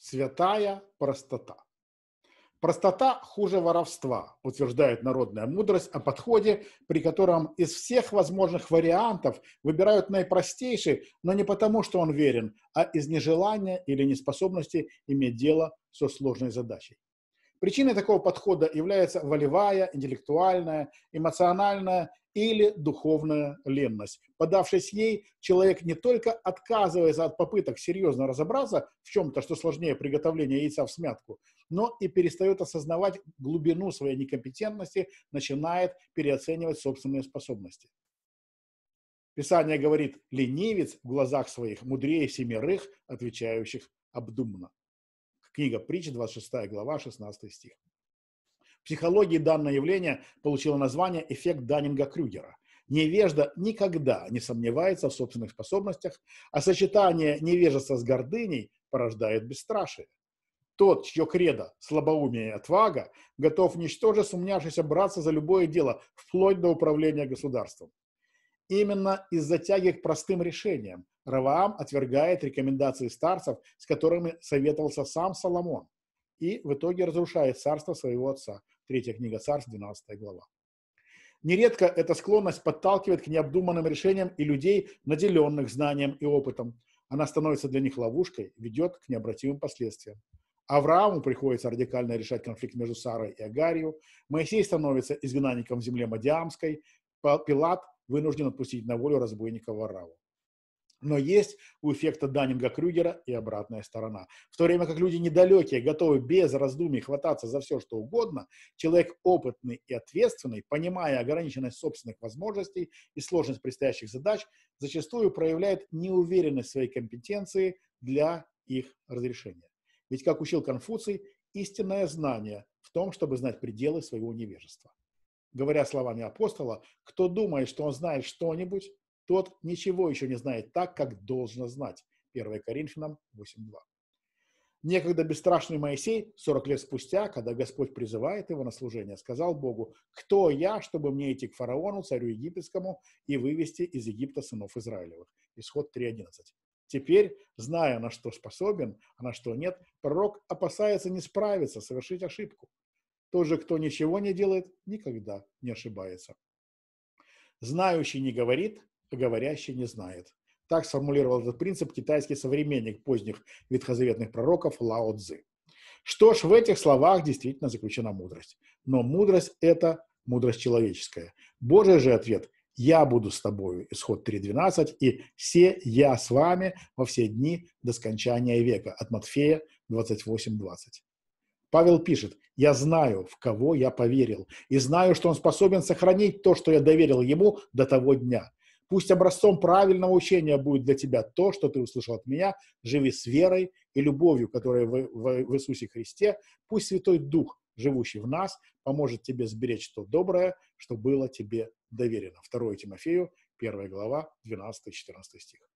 святая простота. Простота хуже воровства, утверждает народная мудрость о подходе, при котором из всех возможных вариантов выбирают наипростейший, но не потому, что он верен, а из нежелания или неспособности иметь дело со сложной задачей. Причиной такого подхода является волевая, интеллектуальная, эмоциональная или духовная ленность. Подавшись ей, человек не только отказывается от попыток серьезно разобраться в чем-то, что сложнее приготовления яйца в смятку, но и перестает осознавать глубину своей некомпетентности, начинает переоценивать собственные способности. Писание говорит, ленивец в глазах своих мудрее семерых, отвечающих обдуманно. Книга притчи, 26 глава, 16 стих. В психологии данное явление получило название «эффект Даннинга-Крюгера». Невежда никогда не сомневается в собственных способностях, а сочетание невежества с гордыней порождает бесстрашие. Тот, чье кредо – слабоумие и отвага, готов ничтоже сумнявшись браться за любое дело, вплоть до управления государством. Именно из-за тяги к простым решениям Раваам отвергает рекомендации старцев, с которыми советовался сам Соломон, и в итоге разрушает царство своего отца. Третья книга царств, 12 глава. Нередко эта склонность подталкивает к необдуманным решениям и людей, наделенных знанием и опытом. Она становится для них ловушкой, ведет к необратимым последствиям. Аврааму приходится радикально решать конфликт между Сарой и Агарью, Моисей становится изгнанником в земле Мадиамской, Пилат вынужден отпустить на волю разбойника Вараву. Но есть у эффекта Даннинга-Крюгера и обратная сторона. В то время как люди недалекие, готовы без раздумий хвататься за все, что угодно, человек опытный и ответственный, понимая ограниченность собственных возможностей и сложность предстоящих задач, зачастую проявляет неуверенность в своей компетенции для их разрешения. Ведь, как учил Конфуций, истинное знание в том, чтобы знать пределы своего невежества. Говоря словами апостола, кто думает, что он знает что-нибудь, тот ничего еще не знает так, как должно знать. 1 Коринфянам 8.2. Некогда бесстрашный Моисей, 40 лет спустя, когда Господь призывает его на служение, сказал Богу, «Кто я, чтобы мне идти к фараону, царю египетскому, и вывести из Египта сынов Израилевых?» Исход 3.11. Теперь, зная, на что способен, а на что нет, пророк опасается не справиться, совершить ошибку. Тот же, кто ничего не делает, никогда не ошибается. Знающий не говорит, говорящий не знает. Так сформулировал этот принцип китайский современник поздних ветхозаветных пророков Лао Цзы. Что ж, в этих словах действительно заключена мудрость. Но мудрость – это мудрость человеческая. Божий же ответ – «Я буду с тобою» исход 3.12 и «Се я с вами во все дни до скончания века» от Матфея 28.20. Павел пишет, «Я знаю, в кого я поверил, и знаю, что он способен сохранить то, что я доверил ему до того дня. Пусть образцом правильного учения будет для тебя то, что ты услышал от меня. Живи с верой и любовью, которая в, в, в Иисусе Христе. Пусть Святой Дух, живущий в нас, поможет тебе сберечь то доброе, что было тебе доверено. 2 Тимофею, 1 глава, 12-14 стих.